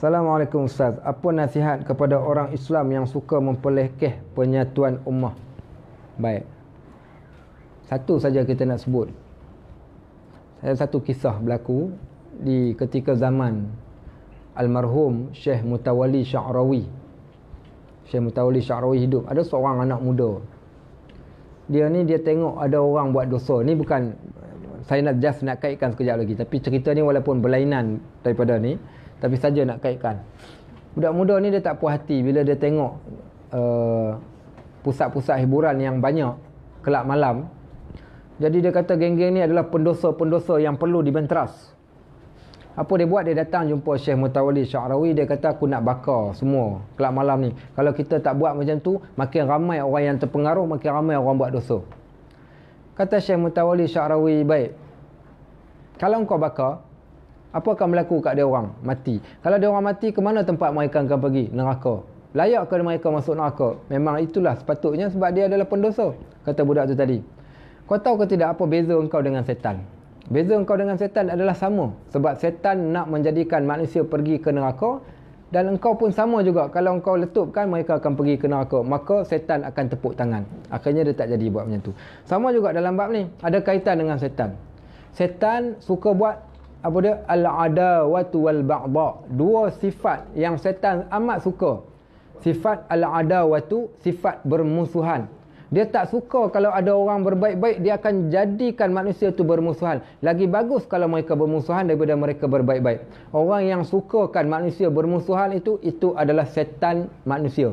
Assalamualaikum Ustaz Apa nasihat kepada orang Islam yang suka memperlekeh penyatuan ummah? Baik Satu saja kita nak sebut Ada satu kisah berlaku Di ketika zaman Almarhum Syekh Mutawali Sya'rawi Syekh Mutawali Sya'rawi hidup Ada seorang anak muda Dia ni dia tengok ada orang buat dosa Ni bukan saya nak just nak kaitkan sekejap lagi tapi cerita ni walaupun berlainan daripada ni tapi saja nak kaitkan budak muda ni dia tak puas hati bila dia tengok eh, pusat-pusat uh, hiburan yang banyak kelab malam jadi dia kata geng-geng ni adalah pendosa-pendosa yang perlu dibenteras apa dia buat dia datang jumpa Syekh Mutawali Syarawi dia kata aku nak bakar semua kelab malam ni kalau kita tak buat macam tu makin ramai orang yang terpengaruh makin ramai orang buat dosa Kata Syekh Mutawali Syarawi baik. Kalau engkau bakar, apa akan berlaku kat dia orang mati? Kalau dia orang mati, ke mana tempat mereka akan pergi? Neraka. Layak ke mereka masuk neraka? Memang itulah sepatutnya sebab dia adalah pendosa. Kata budak tu tadi. Kau tahu ke tidak apa beza engkau dengan setan? Beza engkau dengan setan adalah sama. Sebab setan nak menjadikan manusia pergi ke neraka, dan engkau pun sama juga kalau engkau letupkan mereka akan pergi ke neraka maka setan akan tepuk tangan akhirnya dia tak jadi buat macam tu sama juga dalam bab ni ada kaitan dengan setan setan suka buat apa dia al-adawatu wal-ba'da dua sifat yang setan amat suka sifat al-adawatu sifat bermusuhan dia tak suka kalau ada orang berbaik-baik, dia akan jadikan manusia itu bermusuhan. Lagi bagus kalau mereka bermusuhan daripada mereka berbaik-baik. Orang yang sukakan manusia bermusuhan itu, itu adalah setan manusia.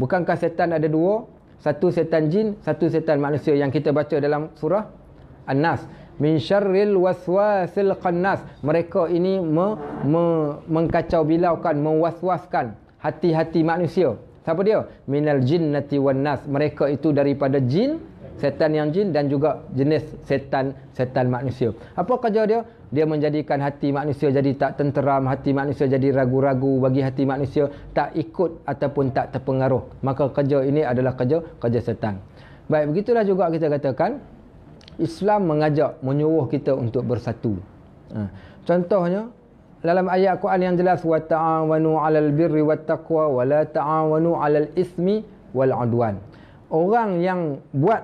Bukankah setan ada dua? Satu setan jin, satu setan manusia yang kita baca dalam surah An-Nas. Min syarril waswasil qannas. Mereka ini me, me, mengkacau bilaukan, mewaswaskan hati-hati manusia. Siapa dia? Minal jinnati wan nas. Mereka itu daripada jin, setan yang jin dan juga jenis setan setan manusia. Apa kerja dia? Dia menjadikan hati manusia jadi tak tenteram, hati manusia jadi ragu-ragu, bagi hati manusia tak ikut ataupun tak terpengaruh. Maka kerja ini adalah kerja kerja setan. Baik, begitulah juga kita katakan Islam mengajak menyuruh kita untuk bersatu. Ha. Contohnya, dalam ayat Quran yang jelas wa ta'awanu 'alal birri wattaqwa wa la ta'awanu 'alal ismi wal 'udwan. Orang yang buat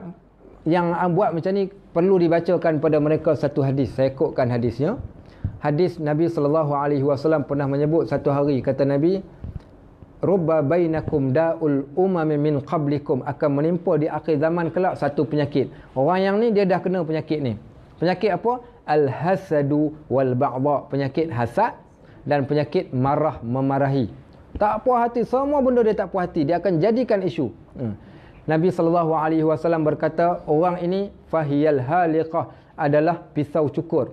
yang buat macam ni perlu dibacakan pada mereka satu hadis. Saya kutkan hadisnya. Hadis Nabi sallallahu alaihi wasallam pernah menyebut satu hari kata Nabi rubba bainakum da'ul umami min qablikum akan menimpa di akhir zaman kelak satu penyakit. Orang yang ni dia dah kena penyakit ni. Penyakit apa? al-hasadu wal ba'dha penyakit hasad dan penyakit marah memarahi tak puas hati semua benda dia tak puas hati dia akan jadikan isu hmm. Nabi saw berkata orang ini fahiyal haliqah adalah pisau cukur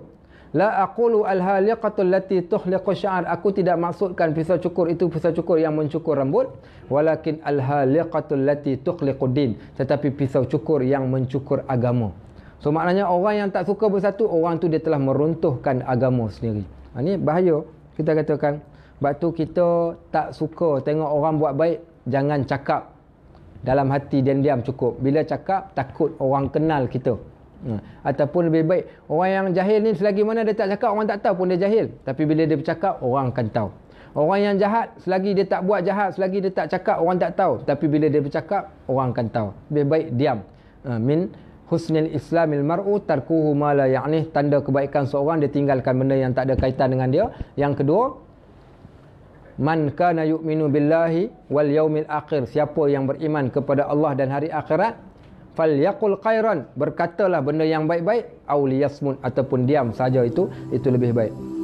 la aqulu al haliqatu allati tuhliqu sya'r aku tidak maksudkan pisau cukur itu pisau cukur yang mencukur rambut walakin al haliqatu allati tuhliqu din tetapi pisau cukur yang mencukur agama So maknanya orang yang tak suka bersatu Orang tu dia telah meruntuhkan agama sendiri ha, Ini bahaya Kita katakan Sebab tu kita tak suka tengok orang buat baik Jangan cakap Dalam hati dan diam cukup Bila cakap takut orang kenal kita ha, Ataupun lebih baik Orang yang jahil ni selagi mana dia tak cakap Orang tak tahu pun dia jahil Tapi bila dia bercakap orang akan tahu Orang yang jahat selagi dia tak buat jahat Selagi dia tak cakap orang tak tahu Tapi bila dia bercakap orang akan tahu Lebih baik diam ha, Min husnul islamil mar'u tarkuhu ma la ya'ni tanda kebaikan seorang dia tinggalkan benda yang tak ada kaitan dengan dia yang kedua man kana yu'minu billahi wal yaumil akhir siapa yang beriman kepada Allah dan hari akhirat fal yaqul khairan berkatalah benda yang baik-baik au liyasmun ataupun diam saja itu itu lebih baik